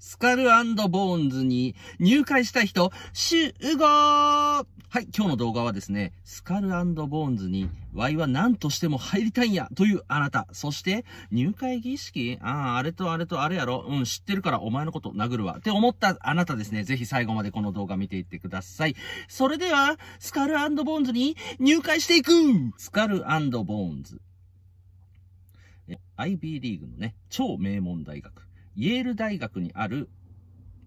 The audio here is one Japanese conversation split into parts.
スカルボーンズに入会した人、集合はい、今日の動画はですね、スカルボーンズに、ワイは何としても入りたいんやというあなた。そして、入会儀式ああ、あれとあれとあれやろうん、知ってるからお前のこと殴るわ。って思ったあなたですね、ぜひ最後までこの動画見ていってください。それでは、スカルボーンズに入会していくスカルボーンズ。IB リーグのね、超名門大学。イェール大学にある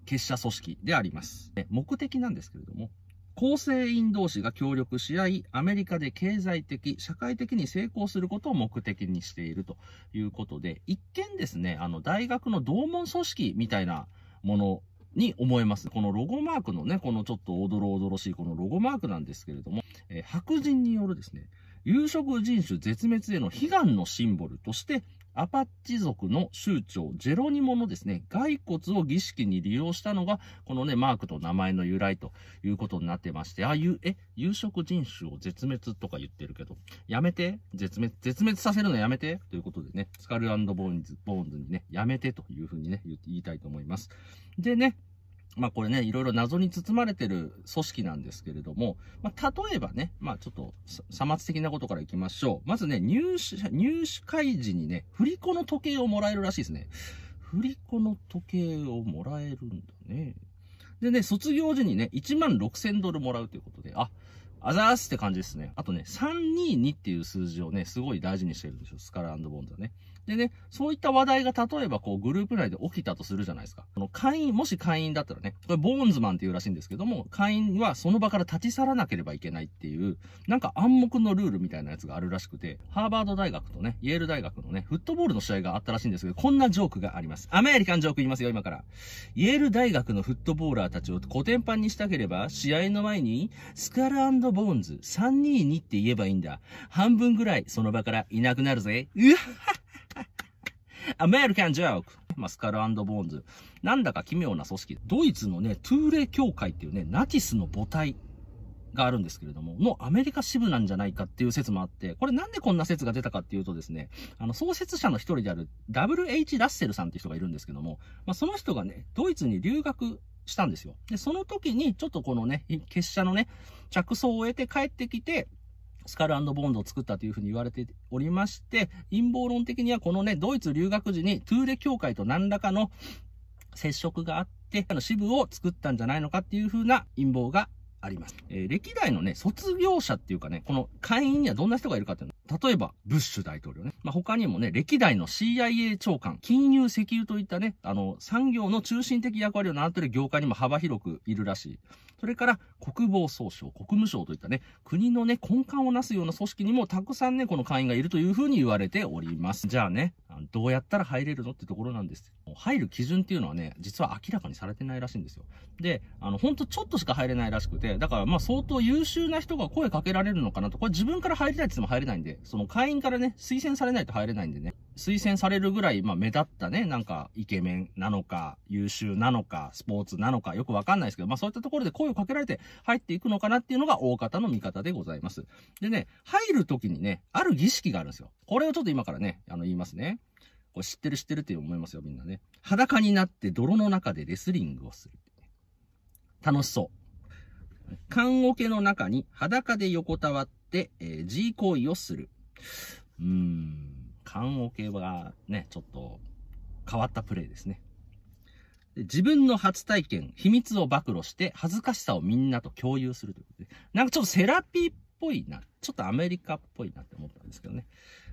結社組織であります。目的なんですけれども、構成員同士が協力し合い、アメリカで経済的、社会的に成功することを目的にしているということで、一見ですね、あの、大学の同門組織みたいなものに思えます。このロゴマークのね、このちょっとおどろおどろしいこのロゴマークなんですけれども、えー、白人によるですね、有色人種絶滅への悲願のシンボルとして、アパッチ族の酋長、ジェロニモのですね、骸骨を儀式に利用したのが、このね、マークと名前の由来ということになってまして、ああいう、え、有色人種を絶滅とか言ってるけど、やめて、絶滅、絶滅させるのやめて、ということでね、スカルボーンズ、ボーンズにね、やめてというふうにね、言いたいと思います。でね、まあこれね、いろいろ謎に包まれてる組織なんですけれども、まあ例えばね、まあちょっと、さまつ的なことからいきましょう。まずね、入試、入試開示にね、振り子の時計をもらえるらしいですね。振り子の時計をもらえるんだね。でね、卒業時にね、1万6000ドルもらうということで、あ、あざーすって感じですね。あとね、322っていう数字をね、すごい大事にしてるんですよ。スカラボンズはね。でね、そういった話題が例えばこうグループ内で起きたとするじゃないですか。この会員、もし会員だったらね、これボーンズマンっていうらしいんですけども、会員はその場から立ち去らなければいけないっていう、なんか暗黙のルールみたいなやつがあるらしくて、ハーバード大学とね、イェール大学のね、フットボールの試合があったらしいんですけど、こんなジョークがあります。アメリカンジョーク言いますよ、今から。イェール大学のフットボーラーたちをコテンパンにしたければ、試合の前に、スカラボーンズ322って言えばいいんだ。半分ぐらいその場からいなくなるぜ。うわアメリカンジョーク。まあ、スカルボーンズ。なんだか奇妙な組織。ドイツのね、トゥーレ協会っていうね、ナチスの母体があるんですけれども、のアメリカ支部なんじゃないかっていう説もあって、これなんでこんな説が出たかっていうとですね、あの、創設者の一人である WH ラッセルさんっていう人がいるんですけども、まあ、その人がね、ドイツに留学したんですよ。で、その時に、ちょっとこのね、結社のね、着想を終えて帰ってきて、スカルボンドを作ったというふうに言われておりまして、陰謀論的にはこのね、ドイツ留学時にトゥーレ協会と何らかの接触があって、あの支部を作ったんじゃないのかっていうふうな陰謀があります。えー、歴代のね、卒業者っていうかね、この会員にはどんな人がいるかっていうの。例えば、ブッシュ大統領ね。まあ、他にもね、歴代の CIA 長官、金融石油といったね、あの、産業の中心的役割を担っている業界にも幅広くいるらしい。それから、国防総省、国務省といったね、国のね、根幹をなすような組織にもたくさんね、この会員がいるというふうに言われております。じゃあね、どうやったら入れるのってところなんです。入る基準っていうのはね、実は明らかにされてないらしいんですよ。で、あの、ほんとちょっとしか入れないらしくて、だからまあ相当優秀な人が声かけられるのかなと、これ自分から入りたいって言っても入れないんで、その会員からね、推薦されないと入れないんでね、推薦されるぐらい、まあ目立ったね、なんかイケメンなのか、優秀なのか、スポーツなのか、よくわかんないですけど、まあそういったところで声をかけられて入っていくのかなっていうのが大方の見方でございます。でね、入るときにね、ある儀式があるんですよ。これをちょっと今からね、あの言いますね。これ知ってる知ってるって思いますよ、みんなね。裸になって泥の中でレスリングをする。楽しそう。缶桶の中に裸で横たわって、えー、G 行為をする。うーん、缶桶はね、ちょっと変わったプレイですね。自分の初体験、秘密を暴露して、恥ずかしさをみんなと共有するということで、なんかちょっとセラピーっぽいな、ちょっとアメリカっぽいなって思ったんですけどね。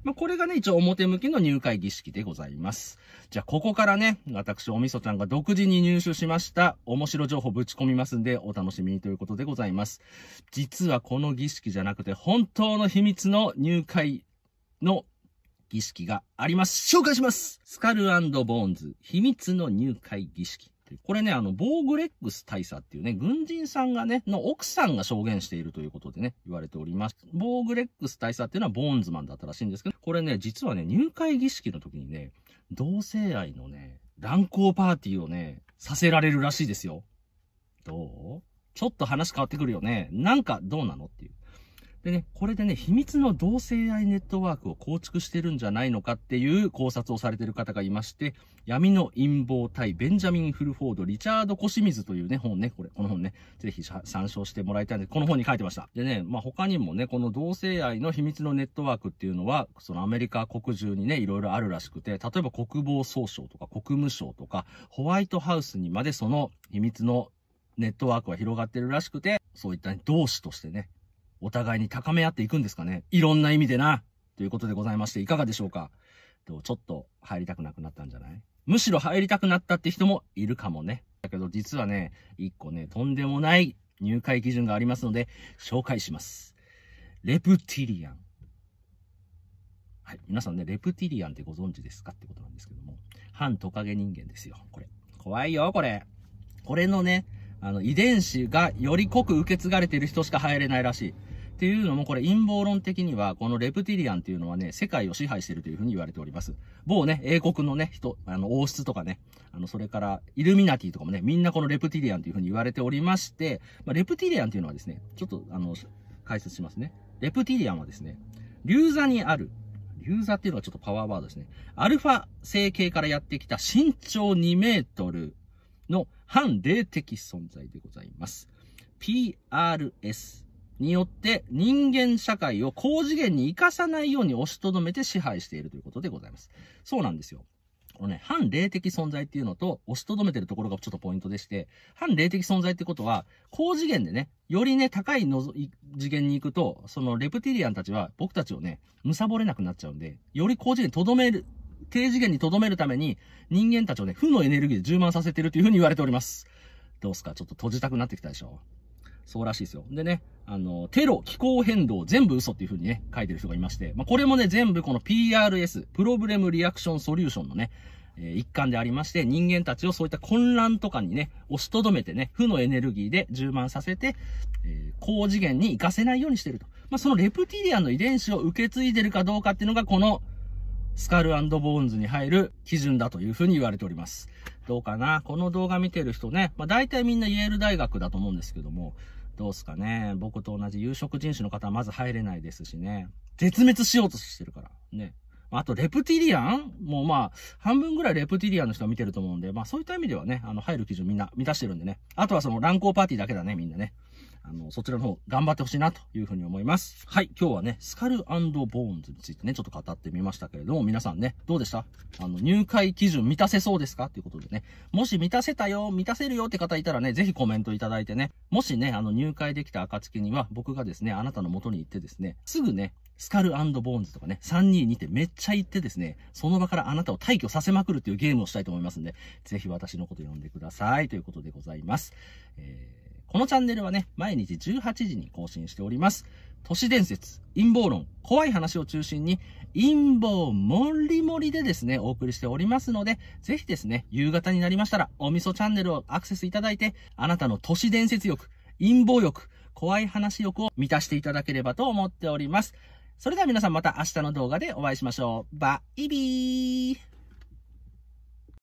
まあ、これがね、一応表向きの入会儀式でございます。じゃあ、ここからね、私、おみそちゃんが独自に入手しました、面白情報ぶち込みますんで、お楽しみにということでございます。実はこの儀式じゃなくて、本当の秘密の入会の儀式があります。紹介しますスカルボーンズ、秘密の入会儀式。ていう。これね、あの、ボーグレックス大佐っていうね、軍人さんがね、の奥さんが証言しているということでね、言われております。ボーグレックス大佐っていうのはボーンズマンだったらしいんですけど、これね、実はね、入会儀式の時にね、同性愛のね、乱交パーティーをね、させられるらしいですよ。どうちょっと話変わってくるよね。なんかどうなのっていう。でね、これでね、秘密の同性愛ネットワークを構築してるんじゃないのかっていう考察をされてる方がいまして、闇の陰謀対ベンジャミン・フルフォード、リチャード・コシミズというね、本ね、これ、この本ね、ぜひ参照してもらいたいんで、この本に書いてました。でね、まあ、他にもね、この同性愛の秘密のネットワークっていうのは、そのアメリカ国中にね、いろいろあるらしくて、例えば国防総省とか国務省とか、ホワイトハウスにまでその秘密のネットワークは広がってるらしくて、そういった同志としてね、お互いに高め合っていくんですかね。いろんな意味でな。ということでございまして、いかがでしょうかとちょっと入りたくなくなったんじゃないむしろ入りたくなったって人もいるかもね。だけど実はね、一個ね、とんでもない入会基準がありますので、紹介します。レプティリアン。はい。皆さんね、レプティリアンってご存知ですかってことなんですけども、反トカゲ人間ですよ。これ。怖いよ、これ。これのね、あの、遺伝子がより濃く受け継がれている人しか入れないらしい。っていうのも、これ陰謀論的には、このレプティリアンっていうのはね、世界を支配しているというふうに言われております。某ね、英国のね、人、あの、王室とかね、あの、それから、イルミナティとかもね、みんなこのレプティリアンというふうに言われておりまして、まあ、レプティリアンっていうのはですね、ちょっと、あの、解説しますね。レプティリアンはですね、流座にある、流座っていうのはちょっとパワーワードですね。アルファ成形からやってきた身長2メートル、の反霊的存在でございます。PRS によって人間社会を高次元に生かさないように押しとどめて支配しているということでございます。そうなんですよ。このね、反霊的存在っていうのと押しとどめてるところがちょっとポイントでして、反霊的存在ってことは、高次元でね、よりね、高いのぞ次元に行くと、そのレプティリアンたちは僕たちをね、貪れなくなっちゃうんで、より高次元にとどめる低次元に留めるために、人間たちをね、負のエネルギーで充満させてるというふうに言われております。どうすかちょっと閉じたくなってきたでしょそうらしいですよ。でね、あの、テロ、気候変動、全部嘘っていう風にね、書いてる人がいまして、まあ、これもね、全部この PRS、プロブレムリアクションソリューションのね、えー、一環でありまして、人間たちをそういった混乱とかにね、押しとどめてね、負のエネルギーで充満させて、えー、高次元に行かせないようにしてると。まあ、そのレプティリアンの遺伝子を受け継いでるかどうかっていうのが、このスカルボーンズに入る基準だというふうに言われております。どうかなこの動画見てる人ね、まあ大体みんなイェール大学だと思うんですけども、どうすかね僕と同じ有色人種の方はまず入れないですしね。絶滅しようとしてるから。ね。あと、レプティリアンもうまあ、半分ぐらいレプティリアンの人は見てると思うんで、まあそういった意味ではね、あの、入る基準みんな満たしてるんでね。あとはその乱行パーティーだけだね、みんなね。あの、そちらの方頑張ってほしいなというふうに思います。はい、今日はね、スカルボーンズについてね、ちょっと語ってみましたけれども、皆さんね、どうでしたあの、入会基準満たせそうですかということでね、もし満たせたよ、満たせるよって方いたらね、ぜひコメントいただいてね、もしね、あの、入会できた暁には、僕がですね、あなたの元に行ってですね、すぐね、スカルボーンズとかね、322ってめっちゃ行ってですね、その場からあなたを退去させまくるっていうゲームをしたいと思いますんで、ぜひ私のこと呼んでくださいということでございます。えーこのチャンネルはね、毎日18時に更新しております。都市伝説、陰謀論、怖い話を中心に、陰謀もりもりでですね、お送りしておりますので、ぜひですね、夕方になりましたら、おみそチャンネルをアクセスいただいて、あなたの都市伝説欲、陰謀欲、怖い話欲を満たしていただければと思っております。それでは皆さんまた明日の動画でお会いしましょう。バイビー